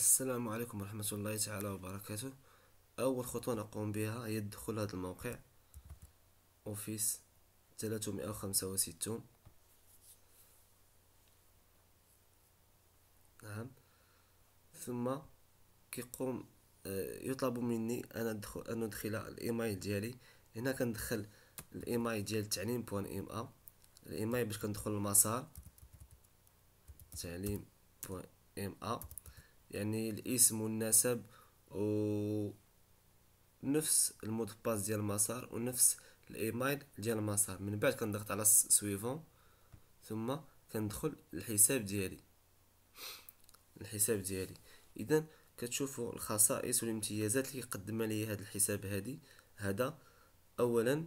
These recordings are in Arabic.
السلام عليكم ورحمة الله تعالى وبركاته أول خطوة نقوم بها هي الدخول هذا الموقع أوفيس 365 نعم ثم كيقوم آه، يطلب مني أنا أدخل أن أدخل الإيميل ديالي هنا كندخل الإيميل ديال تعليم بوان إم أ الإيميل باش كندخل المسار تعليم بوان إم أ يعني الاسم والنسب و نفس المود باس ديال المسار ونفس الايميل ديال المسار من بعد كنضغط على سويفون ثم كندخل الحساب ديالي الحساب ديالي اذا كتشوفوا الخصائص والامتيازات اللي قدم لي هذا الحساب هذه هذا اولا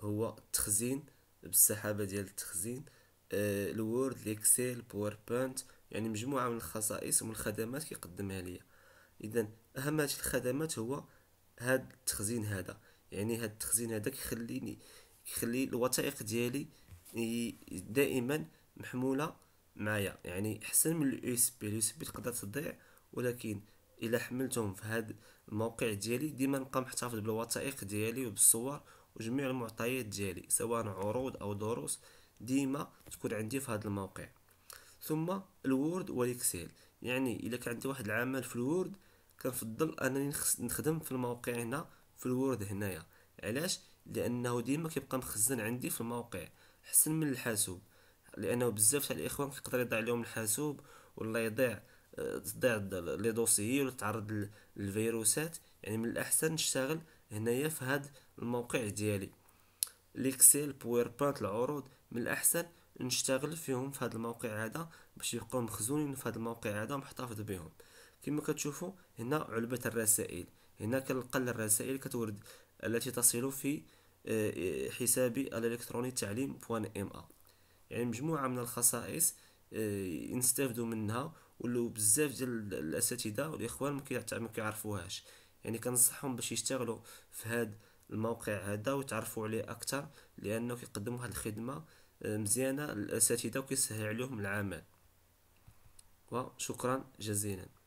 هو التخزين بالسحابه ديال التخزين آه، الوورد ليكسيل باوربوينت يعني مجموعة من الخصائص ومن الخدمات كيقدمها ليا اذا اهم هذه الخدمات هو هاد التخزين هذا يعني هاد التخزين هذا كيخليني كيخلي الوثائق ديالي دائما محموله معايا يعني احسن من اليو اس بي اليو اس بي تقدر تضيع ولكن الا حملتهم في هاد الموقع ديالي ديما نبقى محتفظ بالوثائق ديالي وبالصور وجميع المعطيات ديالي سواء عروض او دروس ديما تكون عندي في هذا الموقع ثم الوورد والاكسل يعني الا كان عندي واحد العمل في الوورد كنفضل انني نخدم في الموقع هنا في الوورد هنايا علاش لانه ديما كيبقى مخزن عندي في الموقع احسن من الحاسوب لانه بزاف تاع الاخوان كيقدر يضيع عليهم الحاسوب ولا يضيع تضيع لي دوسيي ولا تعرض للفيروسات يعني من الاحسن نشتغل هنايا في هذا الموقع ديالي الاكسل باوربوينت العروض من الاحسن نشتغل فيهم في هذا الموقع هذا باش يبقاو مخزونين في هذا الموقع هذا محتفظ بهم كما كتشوفوا هنا علبة الرسائل هنا كنلقى الرسائل كتورد التي تصل في آه، حسابي الالكتروني تعليم بوان ام ا يعني مجموعة من الخصائص نستافدوا آه، منها ولو بزاف ديال الاساتذه والاخوان ما كيعرفوهاش يعني كنصحهم باش يشتغلوا في هذا الموقع هذا وتعرفوا عليه اكثر لانه كيقدم واحد الخدمه مزيانه الاساتذه وكيسهل عليهم العمل وشكرا جزيلا